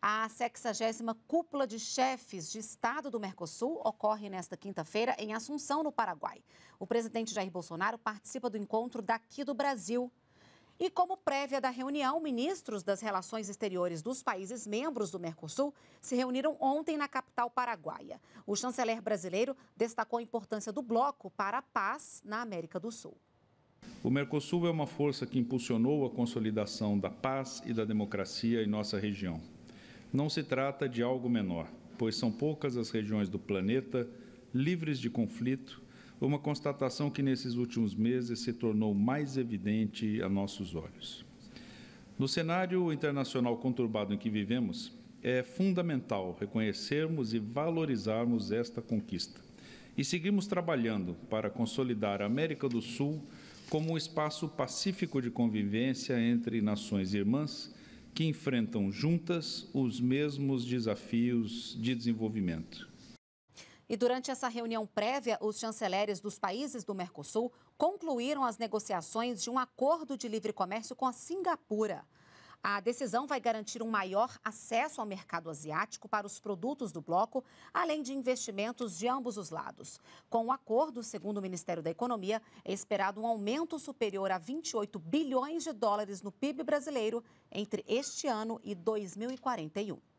A 60 Cúpula de Chefes de Estado do Mercosul ocorre nesta quinta-feira em Assunção, no Paraguai. O presidente Jair Bolsonaro participa do encontro daqui do Brasil. E como prévia da reunião, ministros das relações exteriores dos países membros do Mercosul se reuniram ontem na capital paraguaia. O chanceler brasileiro destacou a importância do bloco para a paz na América do Sul. O Mercosul é uma força que impulsionou a consolidação da paz e da democracia em nossa região não se trata de algo menor, pois são poucas as regiões do planeta livres de conflito, uma constatação que nesses últimos meses se tornou mais evidente a nossos olhos. No cenário internacional conturbado em que vivemos, é fundamental reconhecermos e valorizarmos esta conquista e seguirmos trabalhando para consolidar a América do Sul como um espaço pacífico de convivência entre nações irmãs que enfrentam juntas os mesmos desafios de desenvolvimento. E durante essa reunião prévia, os chanceleres dos países do Mercosul concluíram as negociações de um acordo de livre comércio com a Singapura. A decisão vai garantir um maior acesso ao mercado asiático para os produtos do bloco, além de investimentos de ambos os lados. Com o acordo, segundo o Ministério da Economia, é esperado um aumento superior a 28 bilhões de dólares no PIB brasileiro entre este ano e 2041.